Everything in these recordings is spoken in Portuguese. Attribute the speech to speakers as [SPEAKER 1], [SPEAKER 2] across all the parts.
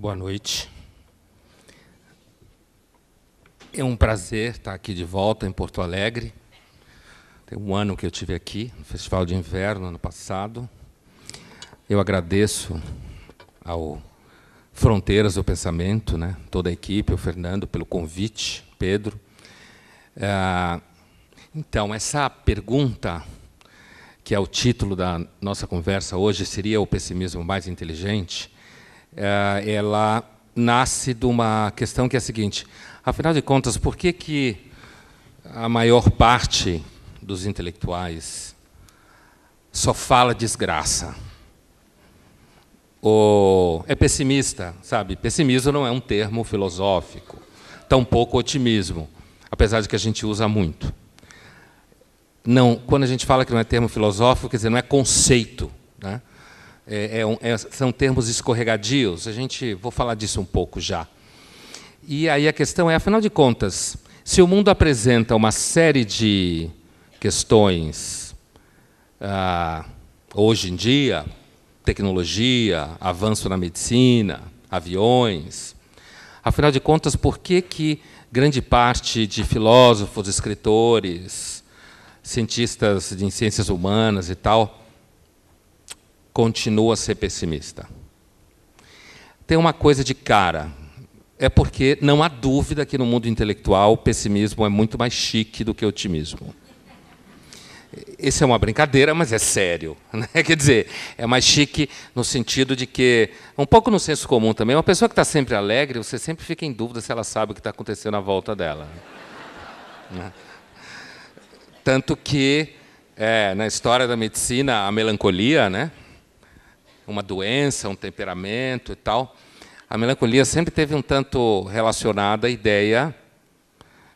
[SPEAKER 1] Boa noite. É um prazer estar aqui de volta em Porto Alegre. Tem um ano que eu tive aqui, no Festival de Inverno, ano passado. Eu agradeço ao Fronteiras do Pensamento, né, toda a equipe, o Fernando, pelo convite, Pedro. É, então, essa pergunta, que é o título da nossa conversa hoje, seria o pessimismo mais inteligente? É, ela nasce de uma questão que é a seguinte: afinal de contas, por que, que a maior parte dos intelectuais só fala desgraça? Ou é pessimista, sabe? Pessimismo não é um termo filosófico, tampouco otimismo, apesar de que a gente usa muito. Não, quando a gente fala que não é termo filosófico, quer dizer, não é conceito, né? é, é, é, são termos escorregadios. A gente vou falar disso um pouco já. E aí a questão é, afinal de contas, se o mundo apresenta uma série de questões ah, hoje em dia, tecnologia, avanço na medicina, aviões, afinal de contas, por que que grande parte de filósofos, escritores, cientistas de ciências humanas e tal continua a ser pessimista. Tem uma coisa de cara. É porque não há dúvida que no mundo intelectual o pessimismo é muito mais chique do que o otimismo. Isso é uma brincadeira, mas é sério. Né? Quer dizer, é mais chique no sentido de que, um pouco no senso comum também, uma pessoa que está sempre alegre, você sempre fica em dúvida se ela sabe o que está acontecendo à volta dela. Né? Tanto que, é, na história da medicina, a melancolia, né? uma doença, um temperamento e tal. A melancolia sempre teve um tanto relacionada à ideia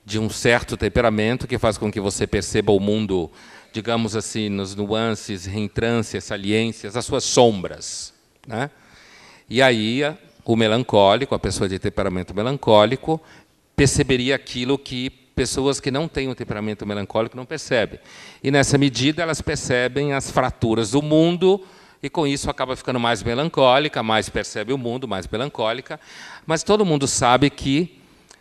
[SPEAKER 1] de um certo temperamento que faz com que você perceba o mundo, digamos assim, nos nuances, reentrâncias, saliências, as suas sombras. Né? E aí o melancólico, a pessoa de temperamento melancólico, perceberia aquilo que pessoas que não têm o um temperamento melancólico não percebem. E nessa medida elas percebem as fraturas do mundo e com isso acaba ficando mais melancólica, mais percebe o mundo, mais melancólica. Mas todo mundo sabe que,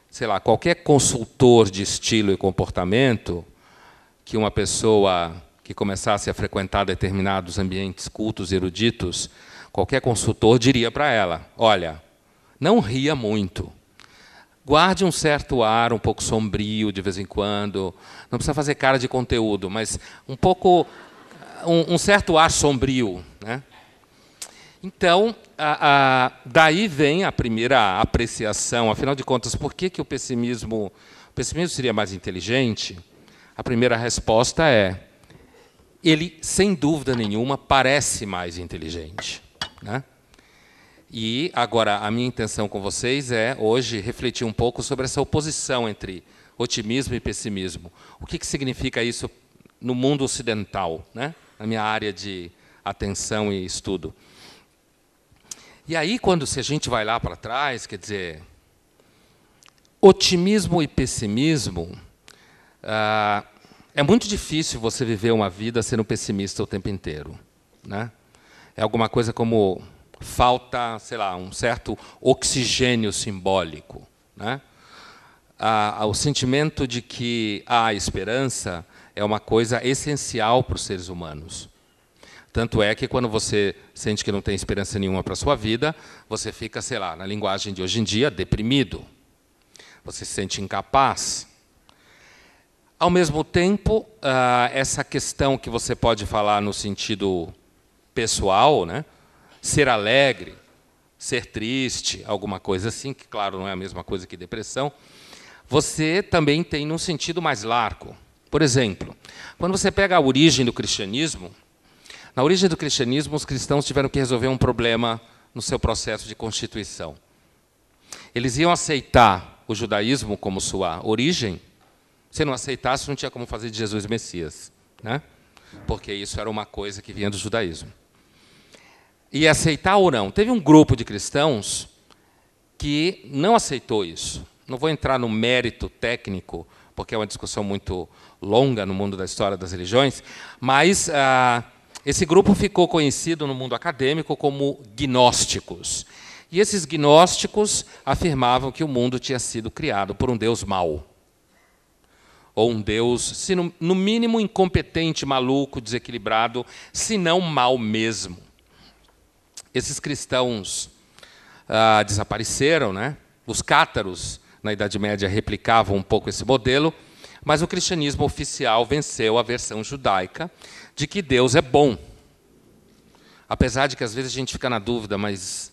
[SPEAKER 1] sei lá, qualquer consultor de estilo e comportamento que uma pessoa que começasse a frequentar determinados ambientes cultos eruditos, qualquer consultor diria para ela: olha, não ria muito. Guarde um certo ar, um pouco sombrio de vez em quando. Não precisa fazer cara de conteúdo, mas um pouco um, um certo ar sombrio. Né? Então, a, a, daí vem a primeira apreciação, afinal de contas, por que, que o pessimismo, o pessimismo seria mais inteligente? A primeira resposta é: ele, sem dúvida nenhuma, parece mais inteligente. Né? E agora, a minha intenção com vocês é, hoje, refletir um pouco sobre essa oposição entre otimismo e pessimismo. O que, que significa isso no mundo ocidental? Né? a minha área de atenção e estudo. E aí, quando se a gente vai lá para trás, quer dizer, otimismo e pessimismo, ah, é muito difícil você viver uma vida sendo pessimista o tempo inteiro. Né? É alguma coisa como falta, sei lá, um certo oxigênio simbólico. Né? Ah, o sentimento de que há esperança é uma coisa essencial para os seres humanos. Tanto é que quando você sente que não tem esperança nenhuma para a sua vida, você fica, sei lá, na linguagem de hoje em dia, deprimido. Você se sente incapaz. Ao mesmo tempo, ah, essa questão que você pode falar no sentido pessoal, né? ser alegre, ser triste, alguma coisa assim, que claro não é a mesma coisa que depressão, você também tem num sentido mais largo. Por exemplo, quando você pega a origem do cristianismo, na origem do cristianismo, os cristãos tiveram que resolver um problema no seu processo de constituição. Eles iam aceitar o judaísmo como sua origem. Se não aceitasse, não tinha como fazer de Jesus Messias, né? porque isso era uma coisa que vinha do judaísmo. E aceitar ou não? Teve um grupo de cristãos que não aceitou isso. Não vou entrar no mérito técnico, porque é uma discussão muito longa no mundo da história das religiões, mas ah, esse grupo ficou conhecido no mundo acadêmico como gnósticos. E esses gnósticos afirmavam que o mundo tinha sido criado por um Deus mau. Ou um Deus, se no, no mínimo incompetente, maluco, desequilibrado, se não mau mesmo. Esses cristãos ah, desapareceram, né? os cátaros, na Idade Média, replicavam um pouco esse modelo. Mas o cristianismo oficial venceu a versão judaica de que Deus é bom. Apesar de que às vezes a gente fica na dúvida, mas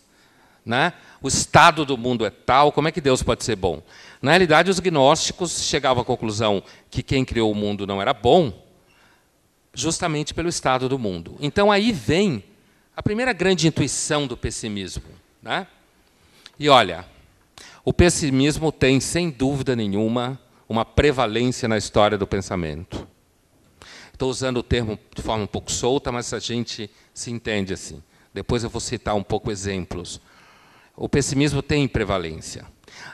[SPEAKER 1] né? o estado do mundo é tal, como é que Deus pode ser bom? Na realidade, os gnósticos chegavam à conclusão que quem criou o mundo não era bom, justamente pelo estado do mundo. Então aí vem a primeira grande intuição do pessimismo. Né? E olha, o pessimismo tem, sem dúvida nenhuma, uma prevalência na história do pensamento. Estou usando o termo de forma um pouco solta, mas a gente se entende assim. Depois eu vou citar um pouco exemplos. O pessimismo tem prevalência.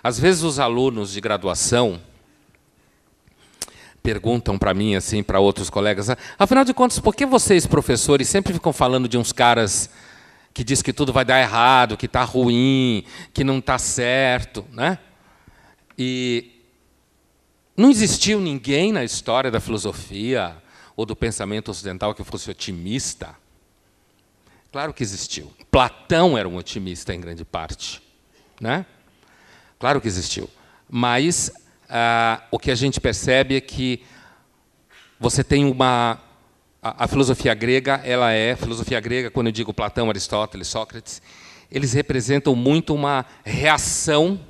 [SPEAKER 1] Às vezes os alunos de graduação perguntam para mim, assim, para outros colegas, afinal de contas, por que vocês, professores, sempre ficam falando de uns caras que diz que tudo vai dar errado, que está ruim, que não está certo, né? E não existiu ninguém na história da filosofia ou do pensamento ocidental que fosse otimista. Claro que existiu. Platão era um otimista em grande parte, né? Claro que existiu. Mas ah, o que a gente percebe é que você tem uma a, a filosofia grega, ela é filosofia grega. Quando eu digo Platão, Aristóteles, Sócrates, eles representam muito uma reação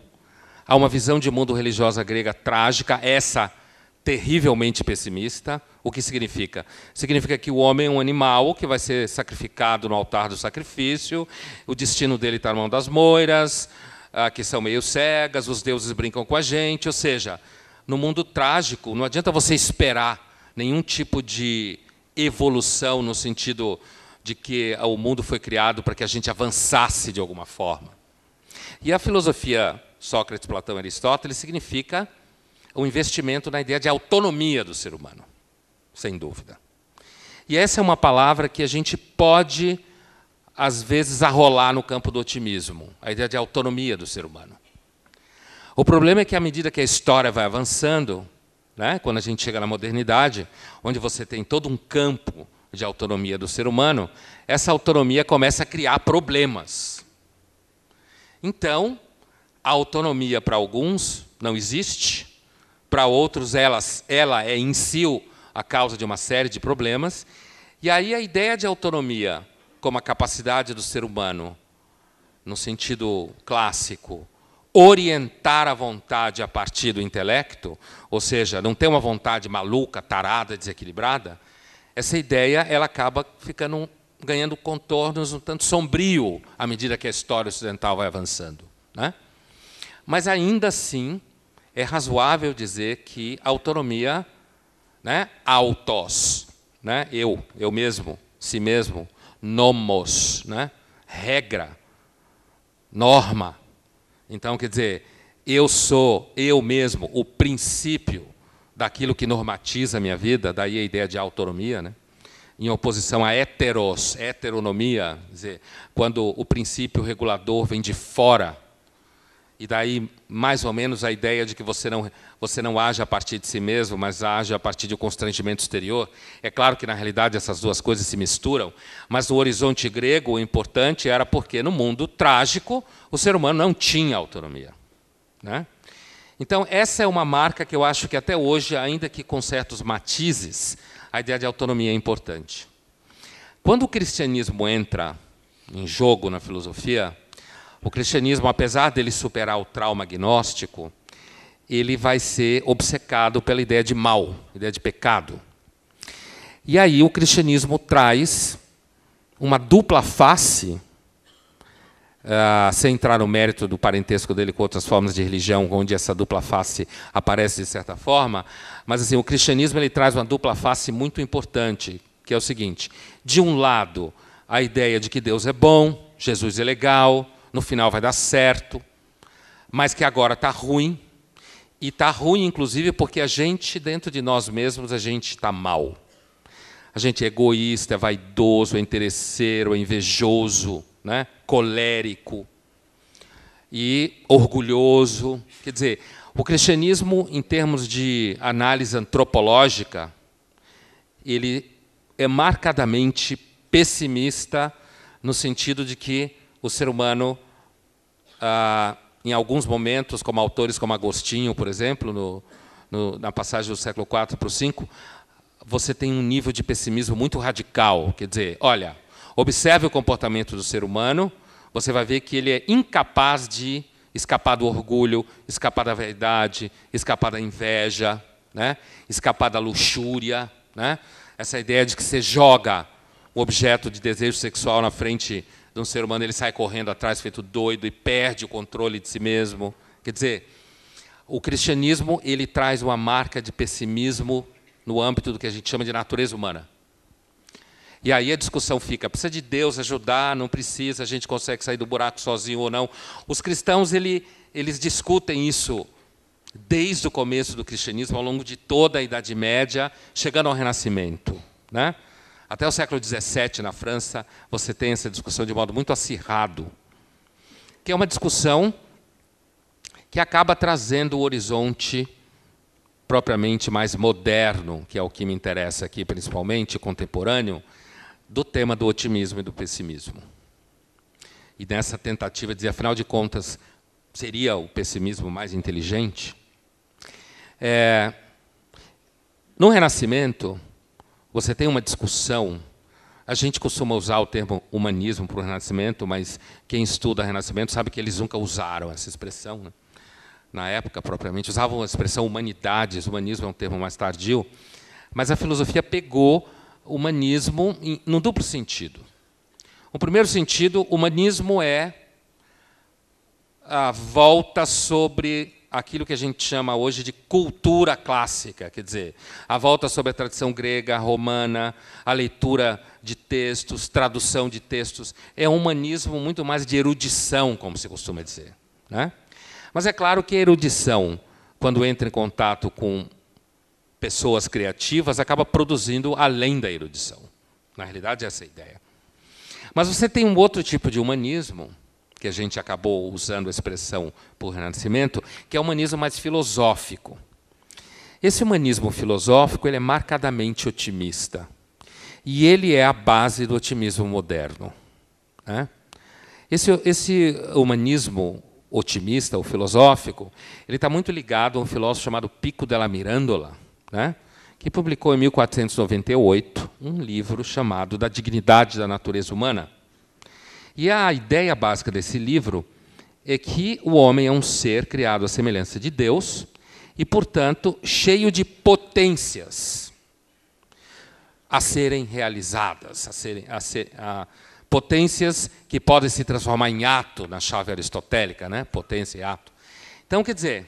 [SPEAKER 1] Há uma visão de mundo religiosa grega trágica, essa terrivelmente pessimista. O que significa? Significa que o homem é um animal que vai ser sacrificado no altar do sacrifício, o destino dele está na mão das moiras, ah, que são meio cegas, os deuses brincam com a gente. Ou seja, no mundo trágico, não adianta você esperar nenhum tipo de evolução no sentido de que ah, o mundo foi criado para que a gente avançasse de alguma forma. E a filosofia Sócrates, Platão Aristóteles, significa o um investimento na ideia de autonomia do ser humano, sem dúvida. E essa é uma palavra que a gente pode, às vezes, arrolar no campo do otimismo a ideia de autonomia do ser humano. O problema é que, à medida que a história vai avançando, né, quando a gente chega na modernidade, onde você tem todo um campo de autonomia do ser humano, essa autonomia começa a criar problemas. Então, a autonomia para alguns não existe, para outros elas, ela é em si a causa de uma série de problemas. E aí a ideia de autonomia como a capacidade do ser humano, no sentido clássico, orientar a vontade a partir do intelecto, ou seja, não ter uma vontade maluca, tarada, desequilibrada, essa ideia ela acaba ficando ganhando contornos um tanto sombrio à medida que a história ocidental vai avançando, né? Mas ainda assim, é razoável dizer que a autonomia, né, autos, né, eu, eu mesmo, si mesmo, nomos, né, regra, norma. Então, quer dizer, eu sou eu mesmo o princípio daquilo que normatiza a minha vida, daí a ideia de autonomia, né? em oposição a heteros, heteronomia, quer dizer, quando o princípio regulador vem de fora e daí, mais ou menos, a ideia de que você não, você não age a partir de si mesmo, mas age a partir de um constrangimento exterior. É claro que, na realidade, essas duas coisas se misturam, mas no horizonte grego, o importante era porque, no mundo trágico, o ser humano não tinha autonomia. Né? Então, essa é uma marca que eu acho que, até hoje, ainda que com certos matizes, a ideia de autonomia é importante. Quando o cristianismo entra em jogo na filosofia, o cristianismo, apesar dele superar o trauma gnóstico, ele vai ser obcecado pela ideia de mal, ideia de pecado. E aí o cristianismo traz uma dupla face, uh, sem entrar no mérito do parentesco dele com outras formas de religião, onde essa dupla face aparece de certa forma, mas assim, o cristianismo ele traz uma dupla face muito importante, que é o seguinte: de um lado, a ideia de que Deus é bom, Jesus é legal, no final vai dar certo, mas que agora está ruim. E está ruim, inclusive, porque a gente, dentro de nós mesmos, a gente está mal. A gente é egoísta, é vaidoso, é interesseiro, é invejoso, né? colérico e orgulhoso. Quer dizer, o cristianismo, em termos de análise antropológica, ele é marcadamente pessimista no sentido de que o ser humano ah, em alguns momentos, como autores como Agostinho, por exemplo, no, no, na passagem do século IV para o V, você tem um nível de pessimismo muito radical. Quer dizer, olha, observe o comportamento do ser humano, você vai ver que ele é incapaz de escapar do orgulho, escapar da verdade, escapar da inveja, né? escapar da luxúria. Né? Essa ideia de que você joga o objeto de desejo sexual na frente de um ser humano, ele sai correndo atrás, feito doido, e perde o controle de si mesmo. Quer dizer, o cristianismo ele traz uma marca de pessimismo no âmbito do que a gente chama de natureza humana. E aí a discussão fica: precisa de Deus ajudar? Não precisa? A gente consegue sair do buraco sozinho ou não? Os cristãos ele, eles discutem isso desde o começo do cristianismo, ao longo de toda a Idade Média, chegando ao Renascimento, né? Até o século XVII, na França, você tem essa discussão de modo muito acirrado, que é uma discussão que acaba trazendo o horizonte propriamente mais moderno, que é o que me interessa aqui principalmente, contemporâneo, do tema do otimismo e do pessimismo. E nessa tentativa de dizer, afinal de contas, seria o pessimismo mais inteligente? É, no Renascimento, você tem uma discussão. A gente costuma usar o termo humanismo para o Renascimento, mas quem estuda Renascimento sabe que eles nunca usaram essa expressão. Né? Na época, propriamente, usavam a expressão humanidades. Humanismo é um termo mais tardio. Mas a filosofia pegou humanismo em, num duplo sentido. O primeiro sentido, humanismo é a volta sobre aquilo que a gente chama hoje de cultura clássica, quer dizer, a volta sobre a tradição grega, romana, a leitura de textos, tradução de textos, é um humanismo muito mais de erudição, como se costuma dizer. Né? Mas é claro que a erudição, quando entra em contato com pessoas criativas, acaba produzindo além da erudição. Na realidade, essa é a ideia. Mas você tem um outro tipo de humanismo, que a gente acabou usando a expressão por renascimento, que é o humanismo mais filosófico. Esse humanismo filosófico ele é marcadamente otimista. E ele é a base do otimismo moderno. Né? Esse, esse humanismo otimista ou filosófico, ele está muito ligado a um filósofo chamado Pico della Mirandola, né? que publicou em 1498 um livro chamado Da Dignidade da Natureza Humana, e a ideia básica desse livro é que o homem é um ser criado à semelhança de Deus e, portanto, cheio de potências a serem realizadas, a serem, a ser, a, potências que podem se transformar em ato na chave aristotélica, né? potência e ato. Então, quer dizer,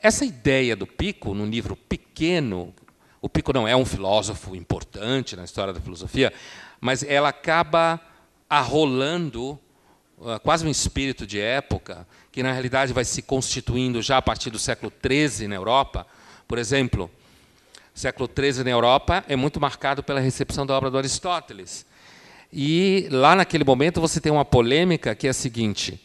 [SPEAKER 1] essa ideia do Pico, num livro pequeno, o Pico não é um filósofo importante na história da filosofia, mas ela acaba arrolando ah, quase um espírito de época, que na realidade vai se constituindo já a partir do século XIII na Europa. Por exemplo, século XIII na Europa é muito marcado pela recepção da obra do Aristóteles. E lá naquele momento você tem uma polêmica que é a seguinte: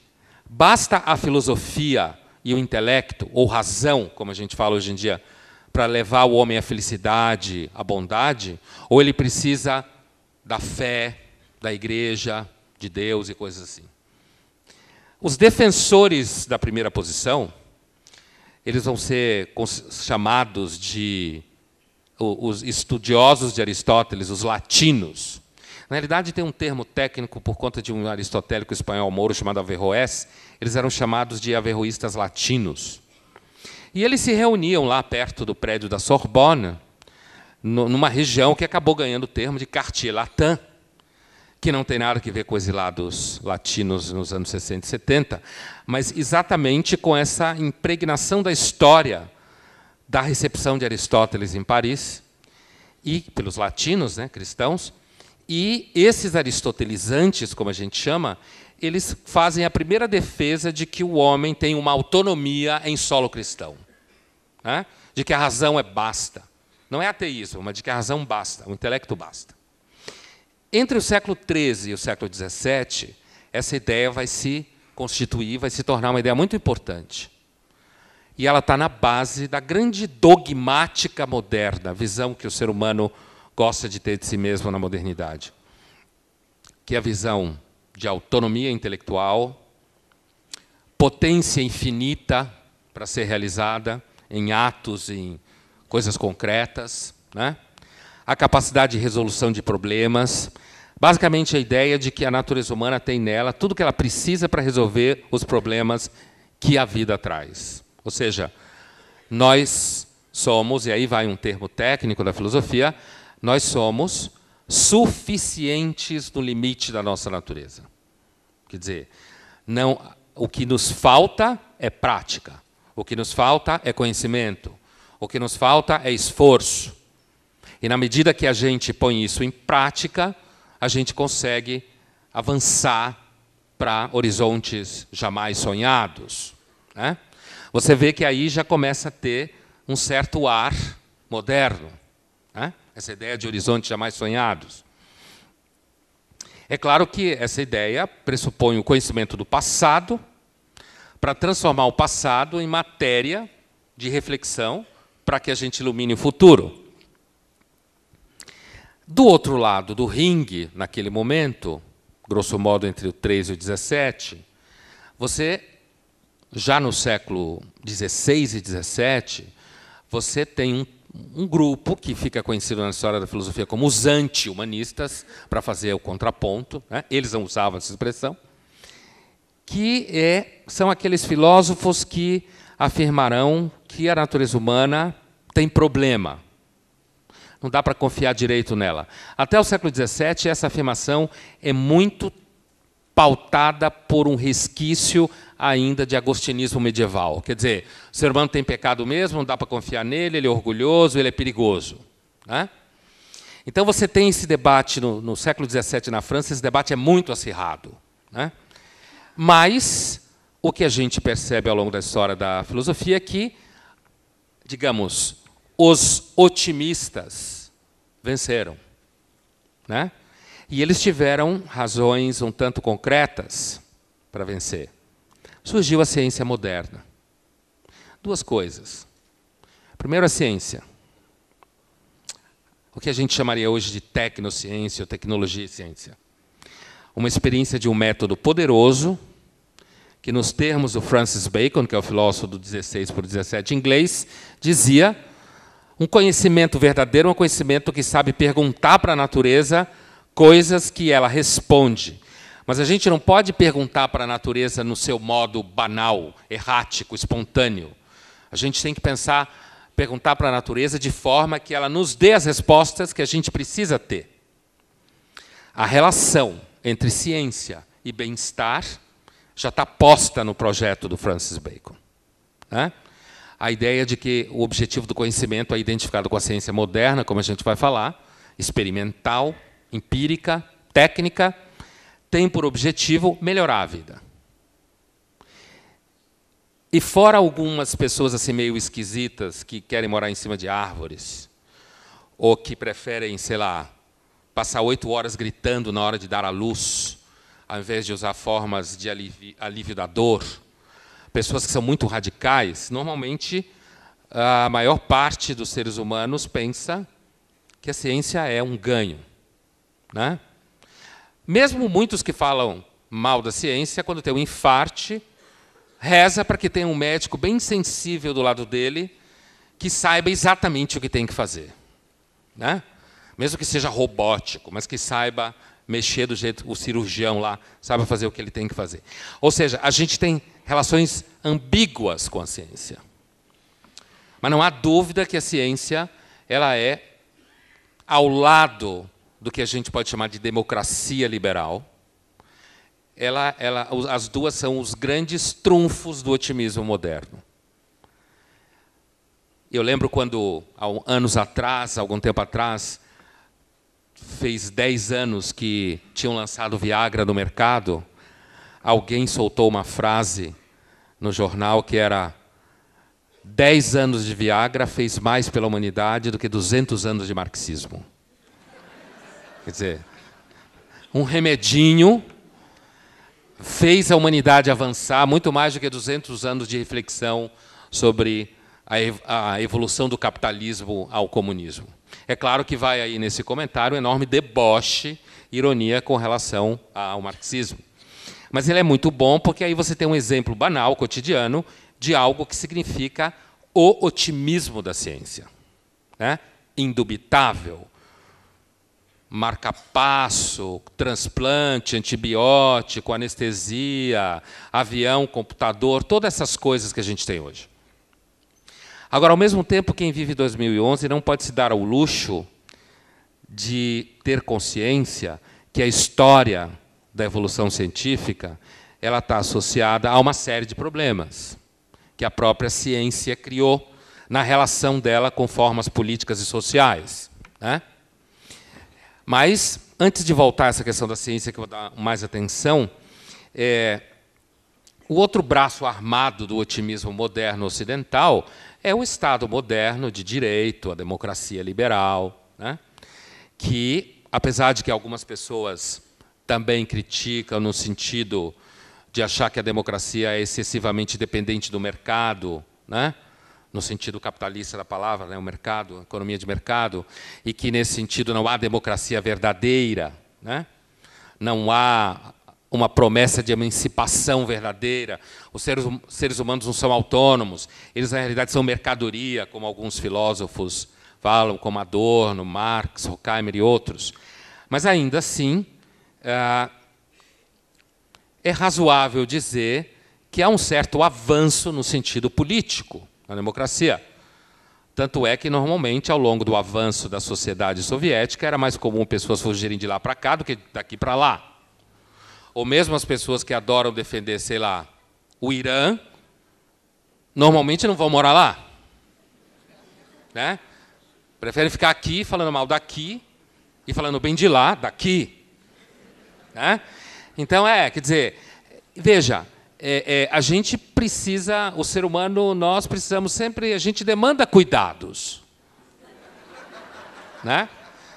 [SPEAKER 1] basta a filosofia e o intelecto, ou razão, como a gente fala hoje em dia, para levar o homem à felicidade, à bondade, ou ele precisa da fé, da igreja, de Deus e coisas assim. Os defensores da primeira posição, eles vão ser chamados de os estudiosos de Aristóteles, os latinos. Na realidade, tem um termo técnico por conta de um aristotélico espanhol mouro chamado Averroes, eles eram chamados de averroístas latinos. E eles se reuniam lá perto do prédio da Sorbona, numa região que acabou ganhando o termo de Cartier Latin, que não tem nada a ver com exilados latinos nos anos 60 e 70, mas exatamente com essa impregnação da história da recepção de Aristóteles em Paris e pelos latinos, né, cristãos, e esses aristotelizantes, como a gente chama, eles fazem a primeira defesa de que o homem tem uma autonomia em solo cristão, né? de que a razão é basta. Não é ateísmo, mas de que a razão basta, o intelecto basta. Entre o século XIII e o século XVII, essa ideia vai se constituir, vai se tornar uma ideia muito importante. E ela está na base da grande dogmática moderna, a visão que o ser humano gosta de ter de si mesmo na modernidade, que é a visão de autonomia intelectual, potência infinita para ser realizada em atos, em coisas concretas, né? a capacidade de resolução de problemas. Basicamente, a ideia de que a natureza humana tem nela tudo o que ela precisa para resolver os problemas que a vida traz. Ou seja, nós somos, e aí vai um termo técnico da filosofia, nós somos suficientes no limite da nossa natureza. Quer dizer, não, o que nos falta é prática, o que nos falta é conhecimento, o que nos falta é esforço. E na medida que a gente põe isso em prática, a gente consegue avançar para horizontes jamais sonhados. Né? Você vê que aí já começa a ter um certo ar moderno, né? essa ideia de horizontes jamais sonhados. É claro que essa ideia pressupõe o conhecimento do passado para transformar o passado em matéria de reflexão para que a gente ilumine o futuro. Do outro lado do ringue, naquele momento, grosso modo entre o 13 e o 17, você, já no século 16 e 17, você tem um, um, grupo que fica conhecido na história da filosofia como os anti-humanistas, para fazer o contraponto, né? eles não usavam essa expressão, que é, são aqueles filósofos que afirmarão que a natureza humana tem problema, não dá para confiar direito nela. Até o século XVII, essa afirmação é muito pautada por um resquício ainda de agostinismo medieval. Quer dizer, o ser humano tem pecado mesmo, não dá para confiar nele, ele é orgulhoso, ele é perigoso. Né? Então você tem esse debate no, no, século XVII na França, esse debate é muito acirrado. Né? Mas o que a gente percebe ao longo da história da filosofia é que, digamos, os otimistas venceram. Né? E eles tiveram razões um tanto concretas para vencer. Surgiu a ciência moderna. Duas coisas. Primeiro, a ciência. O que a gente chamaria hoje de tecnociência, ou tecnologia e ciência. Uma experiência de um método poderoso, que nos termos do Francis Bacon, que é o filósofo do 16 por 17 inglês, dizia um conhecimento verdadeiro é um conhecimento que sabe perguntar para a natureza coisas que ela responde. Mas a gente não pode perguntar para a natureza no seu modo banal, errático, espontâneo. A gente tem que pensar, perguntar para a natureza de forma que ela nos dê as respostas que a gente precisa ter. A relação entre ciência e bem-estar já está posta no projeto do Francis Bacon. Né? a ideia de que o objetivo do conhecimento é identificado com a ciência moderna, como a gente vai falar, experimental, empírica, técnica, tem por objetivo melhorar a vida. E fora algumas pessoas assim meio esquisitas que querem morar em cima de árvores, ou que preferem, sei lá, passar oito horas gritando na hora de dar à luz, ao invés de usar formas de alívio, alívio da dor, pessoas que são muito radicais, normalmente a maior parte dos seres humanos pensa que a ciência é um ganho. Né? Mesmo muitos que falam mal da ciência, quando tem um infarte, reza para que tenha um médico bem sensível do lado dele que saiba exatamente o que tem que fazer. Né? Mesmo que seja robótico, mas que saiba mexer do jeito o cirurgião lá, saiba fazer o que ele tem que fazer. Ou seja, a gente tem relações ambíguas com a ciência. Mas não há dúvida que a ciência ela é ao lado do que a gente pode chamar de democracia liberal. Ela, ela, as duas são os grandes trunfos do otimismo moderno. Eu lembro quando, há anos atrás, algum tempo atrás, fez 10 anos que tinham lançado Viagra no mercado, alguém soltou uma frase no jornal que era 10 anos de Viagra fez mais pela humanidade do que 200 anos de marxismo. Quer dizer, um remedinho fez a humanidade avançar muito mais do que 200 anos de reflexão sobre a evolução do capitalismo ao comunismo. É claro que vai aí nesse comentário um enorme deboche, ironia com relação ao marxismo. Mas ele é muito bom porque aí você tem um exemplo banal, cotidiano, de algo que significa o otimismo da ciência. Né? Indubitável. Marca-passo, transplante, antibiótico, anestesia, avião, computador, todas essas coisas que a gente tem hoje. Agora, ao mesmo tempo, quem vive 2011 não pode se dar ao luxo de ter consciência que a história da evolução científica, ela está associada a uma série de problemas que a própria ciência criou na relação dela com formas políticas e sociais. Né? Mas, antes de voltar a essa questão da ciência, que eu vou dar mais atenção, é, o outro braço armado do otimismo moderno ocidental é o Estado moderno de direito, a democracia liberal, né? que, apesar de que algumas pessoas também critica no sentido de achar que a democracia é excessivamente dependente do mercado, né? no sentido capitalista da palavra, né? o mercado, economia de mercado, e que nesse sentido não há democracia verdadeira, né? não há uma promessa de emancipação verdadeira. Os seres, hum, seres humanos não são autônomos, eles na realidade são mercadoria, como alguns filósofos falam, como Adorno, Marx, Horkheimer e outros. Mas ainda assim, é, é razoável dizer que há um certo avanço no sentido político na democracia. Tanto é que, normalmente, ao longo do avanço da sociedade soviética, era mais comum pessoas fugirem de lá para cá do que daqui para lá. Ou mesmo as pessoas que adoram defender, sei lá, o Irã, normalmente não vão morar lá. Né? Preferem ficar aqui falando mal daqui e falando bem de lá, daqui. Né? Então, é, quer dizer, veja, é, é, a gente precisa, o ser humano, nós precisamos sempre, a gente demanda cuidados. Né?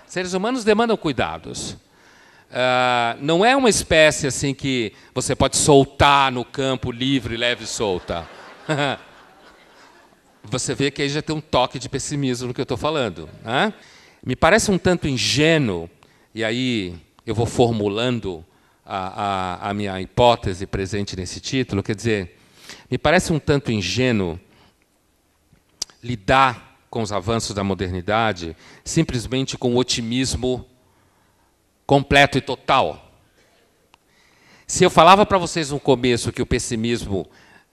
[SPEAKER 1] Seres humanos demandam cuidados. Uh, não é uma espécie assim que você pode soltar no campo livre, leve e solta. você vê que aí já tem um toque de pessimismo no que eu estou falando. Né? Me parece um tanto ingênuo, e aí eu vou formulando a, a, a minha hipótese presente nesse título, quer dizer, me parece um tanto ingênuo lidar com os avanços da modernidade simplesmente com o otimismo completo e total. Se eu falava para vocês no começo que o pessimismo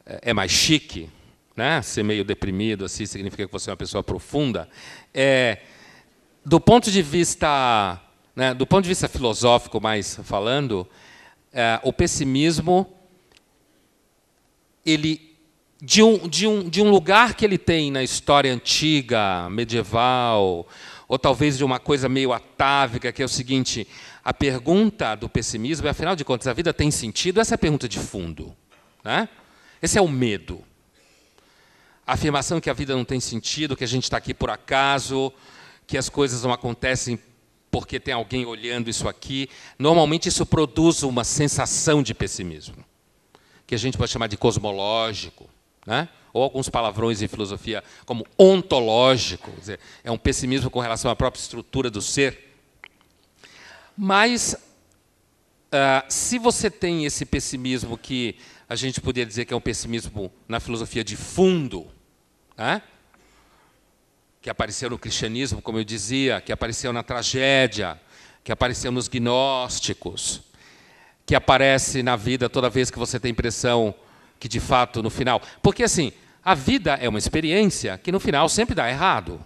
[SPEAKER 1] eh, é mais chique, né? ser meio deprimido assim significa que você é uma pessoa profunda, é, do ponto de vista né? Do ponto de vista filosófico, mais falando, é, o pessimismo ele de um, de, um, de um lugar que ele tem na história antiga, medieval, ou talvez de uma coisa meio atávica, que é o seguinte: a pergunta do pessimismo é, afinal de contas, a vida tem sentido? Essa é a pergunta de fundo. Né? Esse é o medo. A afirmação que a vida não tem sentido, que a gente está aqui por acaso, que as coisas não acontecem porque tem alguém olhando isso aqui. Normalmente isso produz uma sensação de pessimismo, que a gente pode chamar de cosmológico, né? ou alguns palavrões em filosofia como ontológico, dizer, é um pessimismo com relação à própria estrutura do ser. Mas uh, se você tem esse pessimismo que a gente poderia dizer que é um pessimismo na filosofia de fundo, né? que apareceu no cristianismo, como eu dizia, que apareceu na tragédia, que apareceu nos gnósticos, que aparece na vida toda vez que você tem impressão que de fato no final. Porque assim, a vida é uma experiência que no final sempre dá errado.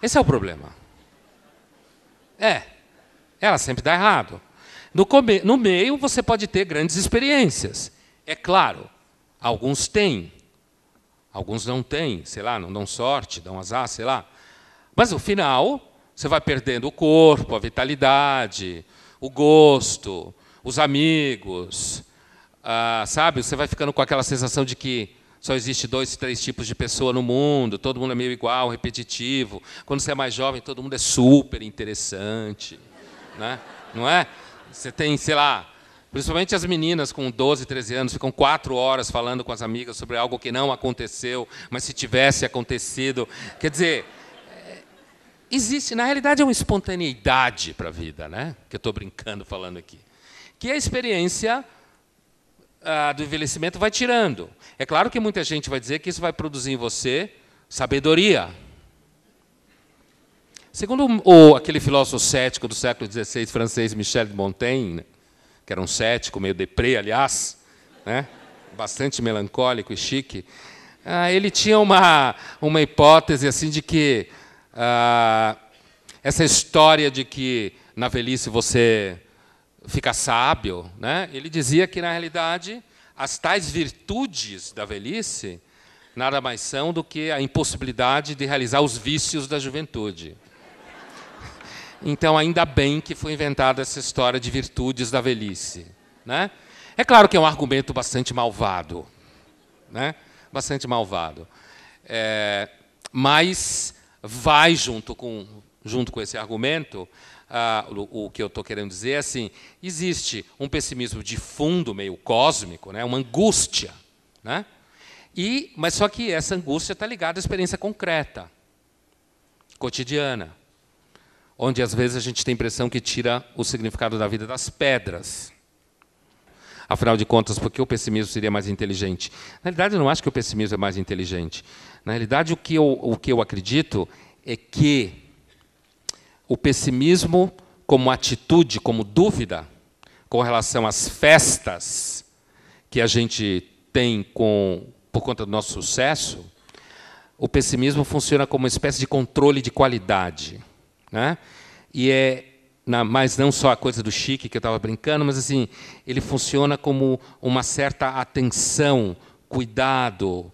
[SPEAKER 1] Esse é o problema. É, ela sempre dá errado. No, no meio você pode ter grandes experiências. É claro, alguns têm. Alguns não têm, sei lá, não dão sorte, dão azar, sei lá. Mas no final, você vai perdendo o corpo, a vitalidade, o gosto, os amigos, ah, sabe? Você vai ficando com aquela sensação de que só existe dois, três tipos de pessoa no mundo, todo mundo é meio igual, repetitivo. Quando você é mais jovem, todo mundo é super interessante, né? não é? Você tem, sei lá, Principalmente as meninas com 12, 13 anos ficam quatro horas falando com as amigas sobre algo que não aconteceu, mas se tivesse acontecido. Quer dizer, eh, existe, na realidade, é uma espontaneidade para a vida, né? que eu estou brincando falando aqui, que a experiência ah, do envelhecimento vai tirando. É claro que muita gente vai dizer que isso vai produzir em você sabedoria. Segundo o, aquele filósofo cético do século XVI francês Michel de Montaigne, que era um cético, meio deprê, aliás, né? bastante melancólico e chique, ah, ele tinha uma, uma hipótese assim de que ah, essa história de que na velhice você fica sábio, né? ele dizia que, na realidade, as tais virtudes da velhice nada mais são do que a impossibilidade de realizar os vícios da juventude. Então, ainda bem que foi inventada essa história de virtudes da velhice. Né? É claro que é um argumento bastante malvado. Né? Bastante malvado. É, mas vai junto com, junto com esse argumento. Ah, o, o, que eu estou querendo dizer é assim: existe um pessimismo de fundo, meio cósmico, né? uma angústia. Né? E, mas só que essa angústia está ligada à experiência concreta, cotidiana onde às vezes a gente tem a impressão que tira o significado da vida das pedras. Afinal de contas, por que o pessimismo seria mais inteligente? Na realidade, eu não acho que o pessimismo é mais inteligente. Na realidade, o que eu, o que eu acredito é que o pessimismo, como atitude, como dúvida, com relação às festas que a gente tem com, por conta do nosso sucesso, o pessimismo funciona como uma espécie de controle de qualidade. Né? E é, na, mas não só a coisa do chique que eu estava brincando, mas assim ele funciona como uma certa atenção, cuidado,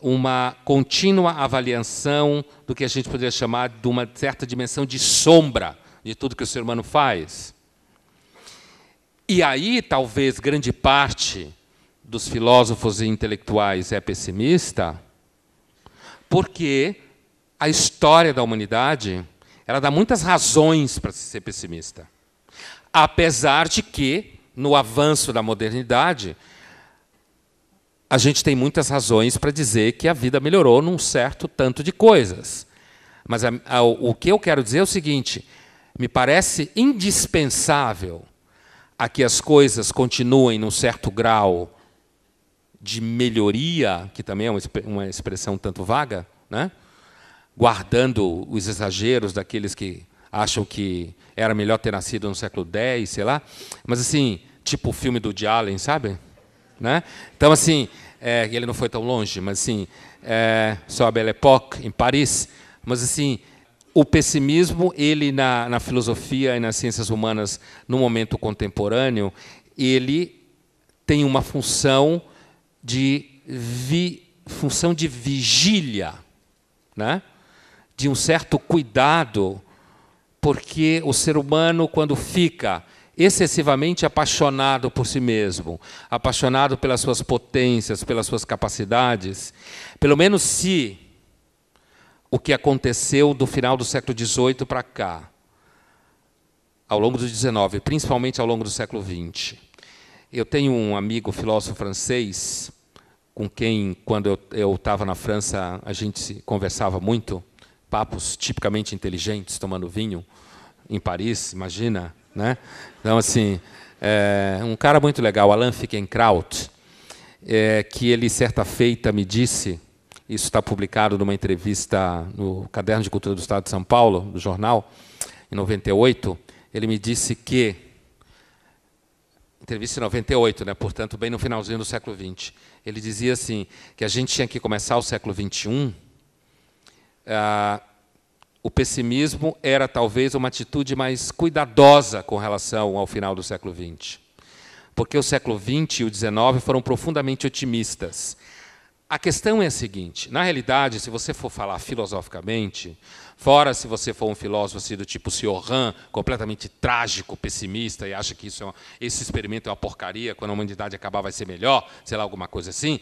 [SPEAKER 1] uma contínua avaliação do que a gente poderia chamar de uma certa dimensão de sombra de tudo que o ser humano faz. E aí, talvez grande parte dos filósofos e intelectuais é pessimista, porque a história da humanidade ela dá muitas razões para ser pessimista. Apesar de que, no avanço da modernidade, a gente tem muitas razões para dizer que a vida melhorou num certo tanto de coisas. Mas a, a, o que eu quero dizer é o seguinte: me parece indispensável a que as coisas continuem num certo grau de melhoria, que também é uma, uma expressão tanto vaga, né? guardando os exageros daqueles que acham que era melhor ter nascido no século X, sei lá. Mas assim, tipo o filme do Allen, sabe? Né? Então assim, é, ele não foi tão longe, mas assim, é, só a Belle Époque em Paris. Mas assim, o pessimismo ele na, na filosofia e nas ciências humanas no momento contemporâneo ele tem uma função de vi, função de vigília, né? de um certo cuidado, porque o ser humano, quando fica excessivamente apaixonado por si mesmo, apaixonado pelas suas potências, pelas suas capacidades, pelo menos se o que aconteceu do final do século XVIII para cá, ao longo do XIX, principalmente ao longo do século XX. Eu tenho um amigo filósofo francês, com quem, quando eu estava na França, a gente conversava muito, papos tipicamente inteligentes, tomando vinho em Paris, imagina, né? Então assim, é, um cara muito legal, Alan Fickenkraut, é, que ele certa feita me disse, isso está publicado numa entrevista no Caderno de Cultura do Estado de São Paulo, do jornal, em 98, ele me disse que entrevista em 98, né? Portanto, bem no finalzinho do século XX. Ele dizia assim que a gente tinha que começar o século 21 ah, o pessimismo era talvez uma atitude mais cuidadosa com relação ao final do século XX. Porque o século XX e o XIX foram profundamente otimistas. A questão é a seguinte: na realidade, se você for falar filosoficamente, fora se você for um filósofo assim, do tipo Sioran, completamente trágico, pessimista e acha que isso é uma, esse experimento é uma porcaria, quando a humanidade acabar vai ser melhor, sei lá, alguma coisa assim.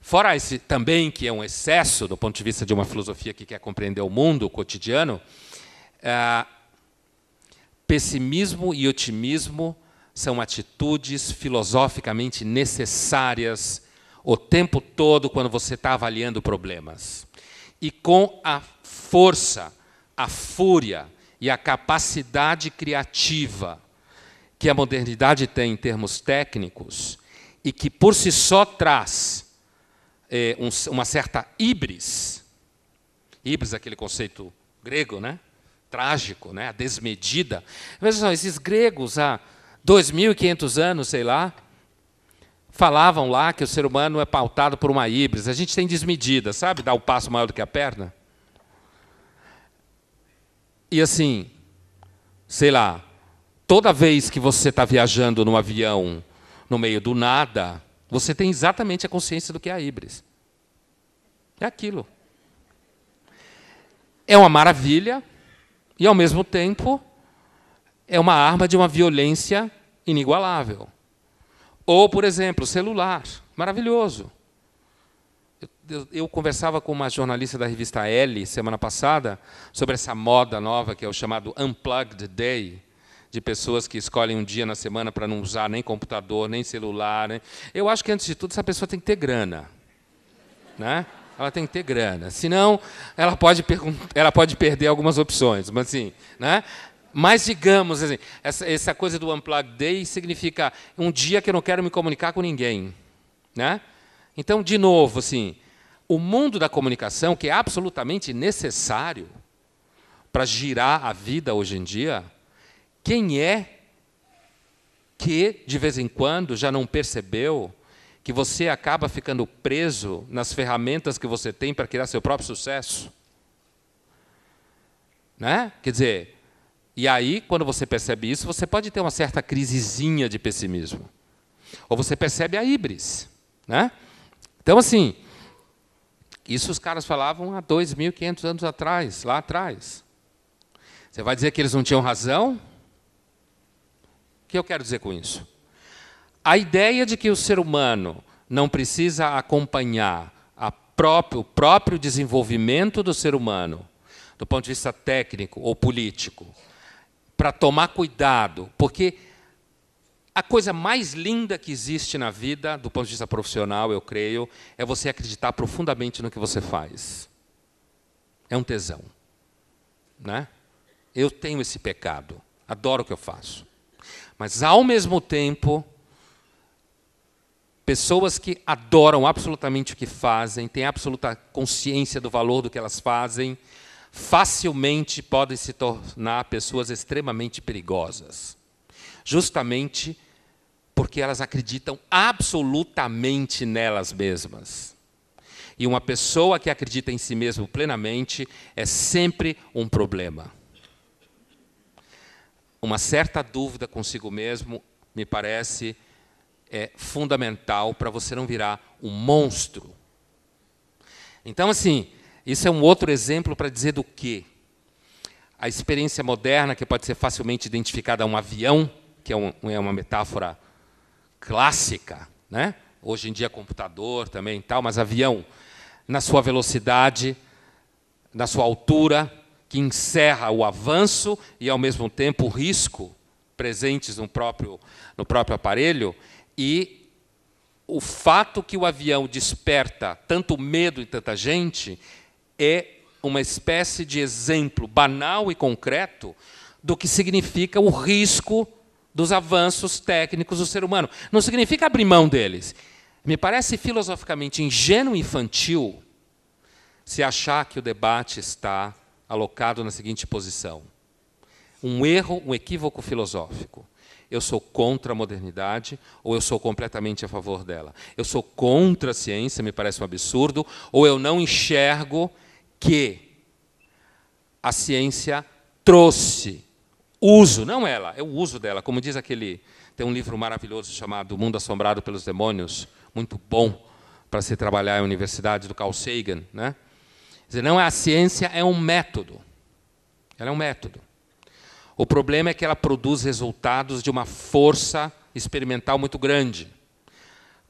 [SPEAKER 1] Fora esse também, que é um excesso do ponto de vista de uma filosofia que quer compreender o mundo, o cotidiano, é, pessimismo e otimismo são atitudes filosoficamente necessárias o tempo todo quando você está avaliando problemas. E com a força, a fúria e a capacidade criativa que a modernidade tem em termos técnicos e que por si só traz é, um, uma certa híbris. Híbris é aquele conceito grego, né? Trágico, né? A desmedida. Veja só, esses gregos há 2.500 anos, sei lá, falavam lá que o ser humano é pautado por uma híbris. A gente tem desmedida, sabe? Dá o um passo maior do que a perna. E assim, sei lá, toda vez que você está viajando num avião no meio do nada, você tem exatamente a consciência do que é a híbris. É aquilo. É uma maravilha e, ao mesmo tempo, é uma arma de uma violência inigualável. Ou, por exemplo, celular. Maravilhoso. Eu, eu, eu, conversava com uma jornalista da revista Elle semana passada sobre essa moda nova que é o chamado Unplugged Day, de pessoas que escolhem um dia na semana para não usar nem computador, nem celular. Né? Eu acho que, antes de tudo, essa pessoa tem que ter grana. Né? Ela tem que ter grana. Senão, ela pode, ela pode perder algumas opções. Mas, assim, né? Mas, digamos, assim, essa, essa coisa do Unplugged Day significa um dia que eu não quero me comunicar com ninguém. Né? Então, de novo, assim, o mundo da comunicação, que é absolutamente necessário para girar a vida hoje em dia, quem é que, de vez em quando, já não percebeu que você acaba ficando preso nas ferramentas que você tem para criar seu próprio sucesso? Né? Quer dizer, e aí, quando você percebe isso, você pode ter uma certa crisezinha de pessimismo. Ou você percebe a híbris. Né? Então, assim, isso os caras falavam há 2.500 anos atrás, lá atrás. Você vai dizer que eles não tinham razão? O que eu quero dizer com isso? A ideia de que o ser humano não precisa acompanhar próprio, o próprio desenvolvimento do ser humano, do ponto de vista técnico ou político, para tomar cuidado, porque a coisa mais linda que existe na vida, do ponto de vista profissional, eu creio, é você acreditar profundamente no que você faz. É um tesão. Né? Eu tenho esse pecado, adoro o que eu faço. Mas, ao mesmo tempo, pessoas que adoram absolutamente o que fazem, têm absoluta consciência do valor do que elas fazem, facilmente podem se tornar pessoas extremamente perigosas. Justamente porque elas acreditam absolutamente nelas mesmas. E uma pessoa que acredita em si mesmo plenamente é sempre um problema uma certa dúvida consigo mesmo, me parece, é fundamental para você não virar um monstro. Então, assim, isso é um outro exemplo para dizer do quê. a experiência moderna, que pode ser facilmente identificada a um avião, que é, um, é uma metáfora clássica, né? hoje em dia computador também tal, mas avião, na sua velocidade, na sua altura, que encerra o avanço e, ao mesmo tempo, o risco presentes no próprio, no próprio aparelho, e o fato que o avião desperta tanto medo em tanta gente é uma espécie de exemplo banal e concreto do que significa o risco dos avanços técnicos do ser humano. Não significa abrir mão deles. Me parece filosoficamente ingênuo e infantil se achar que o debate está alocado na seguinte posição: um erro, um equívoco filosófico. Eu sou contra a modernidade ou eu sou completamente a favor dela? Eu sou contra a ciência, me parece um absurdo, ou eu não enxergo que a ciência trouxe uso, não ela, é o uso dela, como diz aquele tem um livro maravilhoso chamado O Mundo Assombrado pelos Demônios, muito bom para se trabalhar em universidade do Carl Sagan, né? Dizer, não é a ciência, é um método. Ela é um método. O problema é que ela produz resultados de uma força experimental muito grande.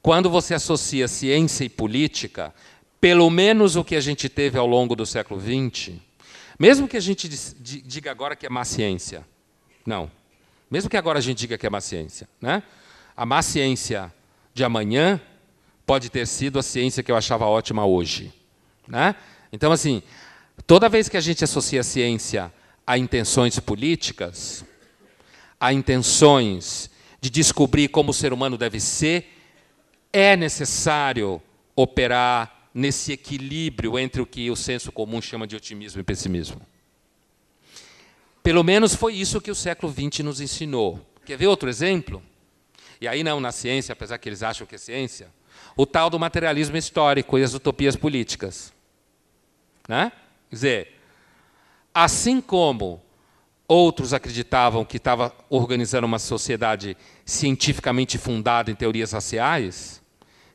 [SPEAKER 1] Quando você associa ciência e política, pelo menos o que a gente teve ao longo do século XX, mesmo que a gente diga agora que é má ciência, não. Mesmo que agora a gente diga que é má ciência, né? a má ciência de amanhã pode ter sido a ciência que eu achava ótima hoje. Né? Então, assim, toda vez que a gente associa a ciência a intenções políticas, a intenções de descobrir como o ser humano deve ser, é necessário operar nesse equilíbrio entre o que o senso comum chama de otimismo e pessimismo. Pelo menos foi isso que o século XX nos ensinou. Quer ver outro exemplo? E aí não na ciência, apesar que eles acham que é ciência, o tal do materialismo histórico e as utopias políticas. Né? Quer dizer, assim como outros acreditavam que estava organizando uma sociedade cientificamente fundada em teorias raciais,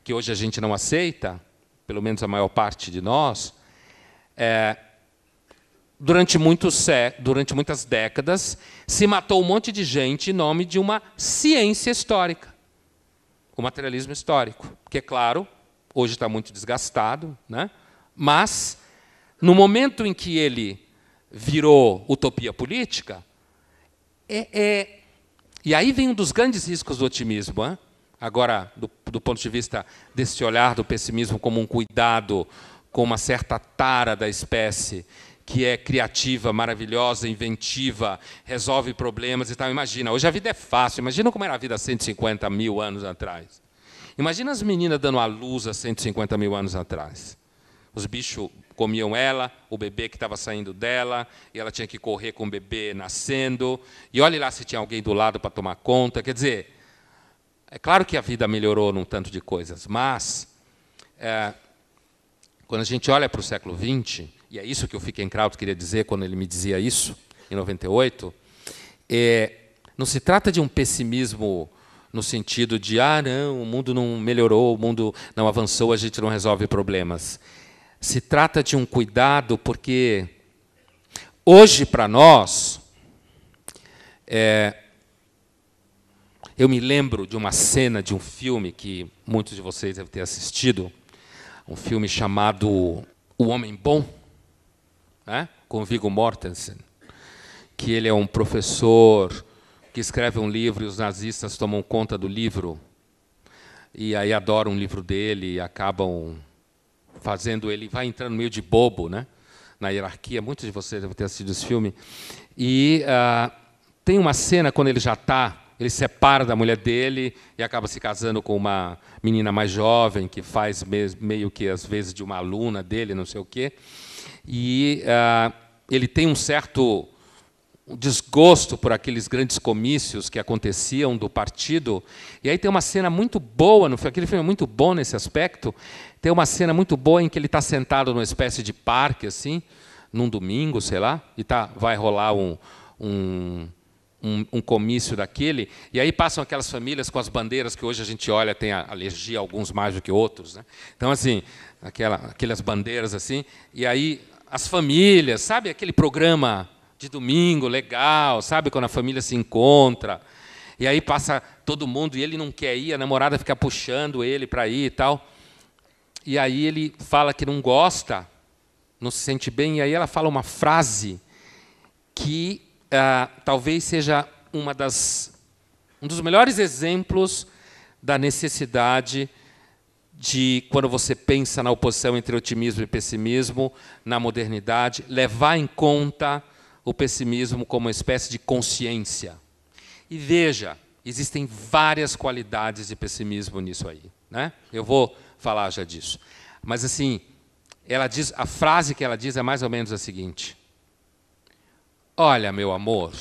[SPEAKER 1] que hoje a gente não aceita, pelo menos a maior parte de nós, é, durante, muitos, durante muitas décadas se matou um monte de gente em nome de uma ciência histórica, o materialismo histórico, que é claro, hoje está muito desgastado, né? mas no momento em que ele virou utopia política, é, é, e aí vem um dos grandes riscos do otimismo. Hein? Agora, do, do ponto de vista desse olhar do pessimismo como um cuidado, com uma certa tara da espécie, que é criativa, maravilhosa, inventiva, resolve problemas e tal. Imagina, hoje a vida é fácil. Imagina como era a vida há 150 mil anos atrás. Imagina as meninas dando à luz há 150 mil anos atrás. Os bichos comiam ela, o bebê que estava saindo dela, e ela tinha que correr com o bebê nascendo. E olhe lá se tinha alguém do lado para tomar conta. Quer dizer, é claro que a vida melhorou num tanto de coisas, mas é, quando a gente olha para o século XX, e é isso que o Fickenkraut queria dizer quando ele me dizia isso, em 98, é, não se trata de um pessimismo no sentido de, ah, não, o mundo não melhorou, o mundo não avançou, a gente não resolve problemas. Se trata de um cuidado porque hoje para nós, é, eu me lembro de uma cena de um filme que muitos de vocês devem ter assistido, um filme chamado O Homem Bom, né? com Viggo Mortensen, que ele é um professor que escreve um livro e os nazistas tomam conta do livro e aí adoram o livro dele e acabam fazendo ele vai entrando meio de bobo, né? Na hierarquia, muitos de vocês devem ter assistido esse filme. E ah, tem uma cena quando ele já está, ele separa da mulher dele e acaba se casando com uma menina mais jovem que faz meio que às vezes de uma aluna dele, não sei o quê. E ah, ele tem um certo um desgosto por aqueles grandes comícios que aconteciam do partido. E aí tem uma cena muito boa, no, aquele filme é muito bom nesse aspecto. Tem uma cena muito boa em que ele está sentado numa espécie de parque, assim, num domingo, sei lá, e tá, vai rolar um, um, um, um comício daquele. E aí passam aquelas famílias com as bandeiras que hoje a gente olha, tem a alergia a alguns mais do que outros. Né? Então, assim, aquela, aquelas bandeiras assim. E aí as famílias, sabe aquele programa de domingo, legal, sabe? Quando a família se encontra. E aí passa todo mundo e ele não quer ir, a namorada fica puxando ele para ir e tal. E aí ele fala que não gosta, não se sente bem, e aí ela fala uma frase que ah, talvez seja uma das, um dos melhores exemplos da necessidade de, quando você pensa na oposição entre otimismo e pessimismo, na modernidade, levar em conta o pessimismo como uma espécie de consciência. E veja, existem várias qualidades de pessimismo nisso aí. Né? Eu vou falar já disso. Mas assim, ela diz, a frase que ela diz é mais ou menos a seguinte: Olha, meu amor,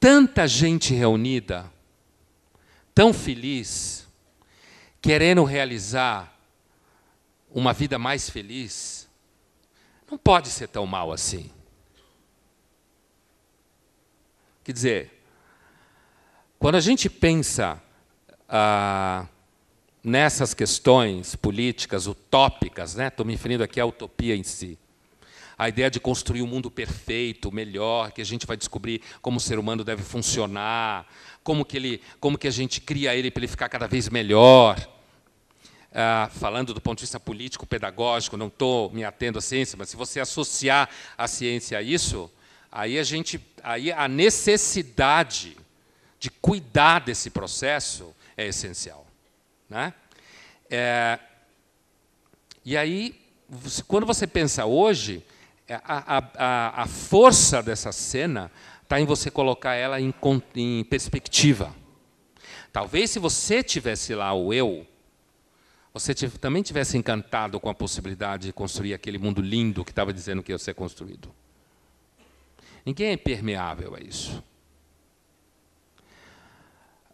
[SPEAKER 1] tanta gente reunida, tão feliz, querendo realizar uma vida mais feliz, não pode ser tão mal assim. Quer dizer, quando a gente pensa ah, nessas questões políticas utópicas, estou né? me referindo aqui à utopia em si, a ideia de construir um mundo perfeito, melhor, que a gente vai descobrir como o ser humano deve funcionar, como que, ele, como que a gente cria ele para ele ficar cada vez melhor. Ah, falando do ponto de vista político, pedagógico, não estou me atendo à ciência, mas se você associar a ciência a isso, Aí a gente, aí a necessidade de cuidar desse processo é essencial, né? É, e aí, quando você pensa hoje, é, a, a, a força dessa cena está em você colocar ela em, em perspectiva. Talvez se você tivesse lá o eu, você também tivesse encantado com a possibilidade de construir aquele mundo lindo que estava dizendo que ia ser construído. Ninguém é impermeável a isso.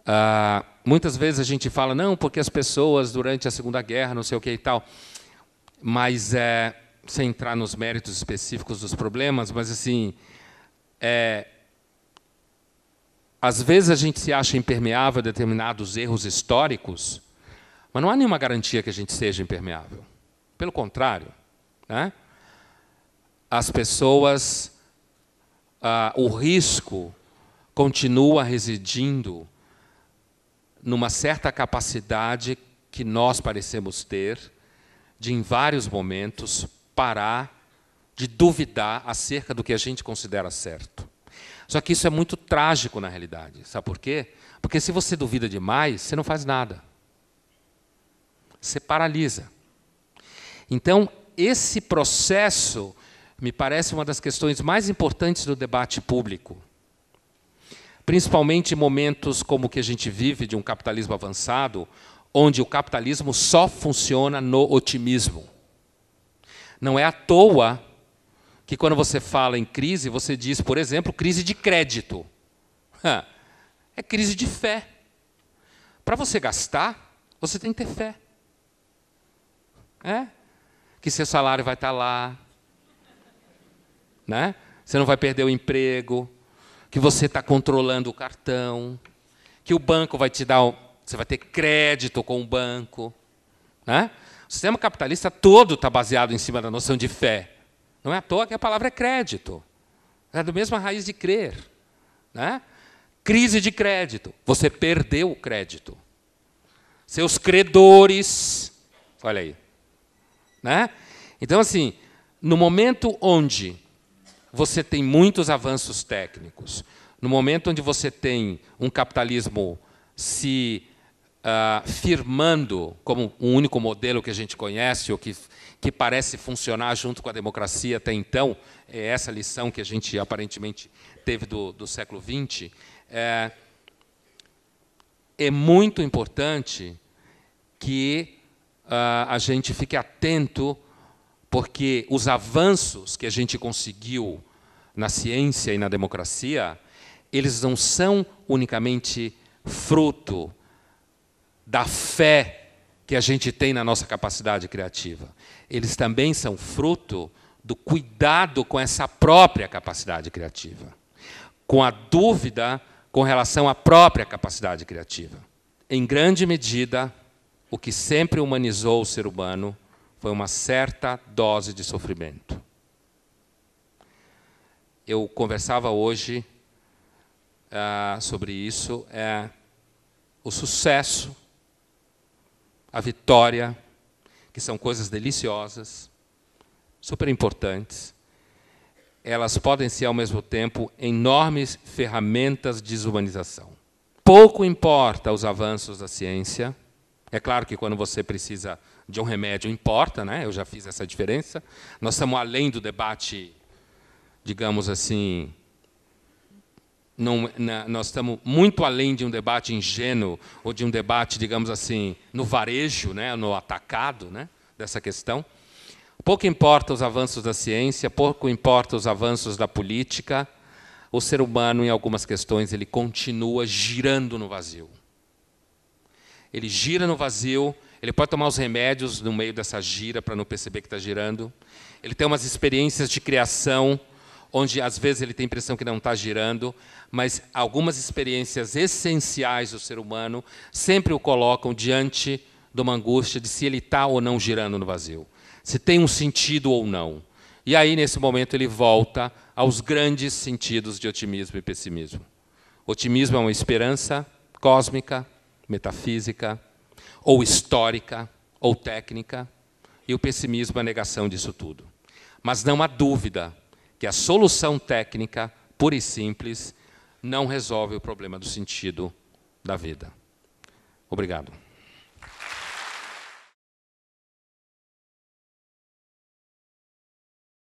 [SPEAKER 1] Ah, muitas vezes a gente fala, não, porque as pessoas durante a Segunda Guerra, não sei o que e tal. Mas, é, sem entrar nos méritos específicos dos problemas, mas assim, é, às vezes a gente se acha impermeável a determinados erros históricos, mas não há nenhuma garantia que a gente seja impermeável. Pelo contrário, né? as pessoas ah, o risco continua residindo numa certa capacidade que nós parecemos ter de, em vários momentos, parar de duvidar acerca do que a gente considera certo. Só que isso é muito trágico na realidade. Sabe por quê? Porque se você duvida demais, você não faz nada. Você paralisa. Então, esse processo me parece uma das questões mais importantes do debate público. Principalmente em momentos como o que a gente vive de um capitalismo avançado, onde o capitalismo só funciona no otimismo. Não é à toa que quando você fala em crise, você diz, por exemplo, crise de crédito. É crise de fé. Para você gastar, você tem que ter fé. É? Que seu salário vai estar lá, né? Você não vai perder o emprego, que você está controlando o cartão, que o banco vai te dar, você vai ter crédito com o banco, né? O sistema capitalista todo está baseado em cima da noção de fé. Não é à toa que a palavra é crédito. É da mesma raiz de crer. Né? Crise de crédito. Você perdeu o crédito. Seus credores. Olha aí. Né? Então, assim, no momento onde você tem muitos avanços técnicos. No momento onde você tem um capitalismo se uh, firmando como o um único modelo que a gente conhece, ou que, que parece funcionar junto com a democracia até então, é essa lição que a gente aparentemente teve do, do século XX, é, é muito importante que uh, a gente fique atento porque os avanços que a gente conseguiu na ciência e na democracia, eles não são unicamente fruto da fé que a gente tem na nossa capacidade criativa. Eles também são fruto do cuidado com essa própria capacidade criativa, com a dúvida com relação à própria capacidade criativa. Em grande medida, o que sempre humanizou o ser humano foi uma certa dose de sofrimento. Eu conversava hoje ah, sobre isso. É, o sucesso, a vitória, que são coisas deliciosas, super importantes, elas podem ser, ao mesmo tempo, enormes ferramentas de desumanização. Pouco importa os avanços da ciência é claro que quando você precisa de um remédio, importa, né? eu já fiz essa diferença. Nós estamos além do debate, digamos assim. Não, nós estamos muito além de um debate ingênuo ou de um debate, digamos assim, no varejo, né? no atacado né? dessa questão. Pouco importa os avanços da ciência, pouco importa os avanços da política. O ser humano, em algumas questões, ele continua girando no vazio ele gira no vazio, ele pode tomar os remédios no meio dessa gira para não perceber que está girando. Ele tem umas experiências de criação, onde às vezes ele tem a impressão que não está girando, mas algumas experiências essenciais do ser humano sempre o colocam diante de uma angústia de se ele está ou não girando no vazio, se tem um sentido ou não. E aí, nesse momento, ele volta aos grandes sentidos de otimismo e pessimismo. Otimismo é uma esperança cósmica, metafísica, ou histórica, ou técnica, e o pessimismo é a negação disso tudo. Mas não há dúvida que a solução técnica, pura e simples, não resolve o problema do sentido da vida. Obrigado.